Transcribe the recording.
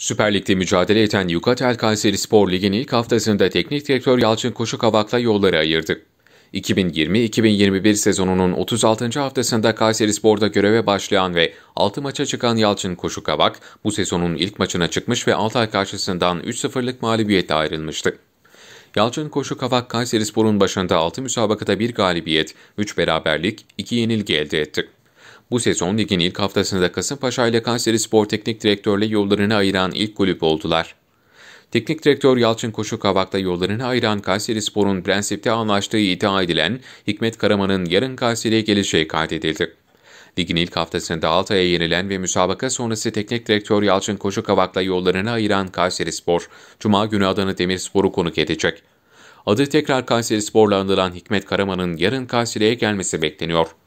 Süper Lig'de mücadele eden Yukatel Kayseri Spor Ligi'nin ilk haftasında teknik direktör Yalçın Koşukavak'la yolları ayırdı. 2020-2021 sezonunun 36. haftasında Kayseri Spor'da göreve başlayan ve 6 maça çıkan Yalçın Koşukavak bu sezonun ilk maçına çıkmış ve Altay karşısından 3-0'lık mağlubiyetle ayrılmıştı. Yalçın Koşukavak Kayseri Spor'un başında 6 müsabakada 1 galibiyet, 3 beraberlik, 2 yenilgi elde etti. Bu sezon ligin ilk haftasında Kasımpaşa ile Kayseri Spor Teknik Direktörle yollarını ayıran ilk kulüp oldular. Teknik direktör Yalçın Koşu Kavak'ta yollarını ayıran Kayseri Spor'un prensipte anlaştığı iddia edilen Hikmet Karaman'ın yarın Kayseri'ye gelişi kaydedildi. Ligin ilk haftasında Altay'a yenilen ve müsabaka sonrası teknik direktör Yalçın Koşu Kavak'la yollarını ayıran Kayseri Spor, Cuma günü Adana Demirspor'u konuk edecek. Adı tekrar Kayseri Spor'la anılan Hikmet Karaman'ın yarın Kayseri'ye gelmesi bekleniyor.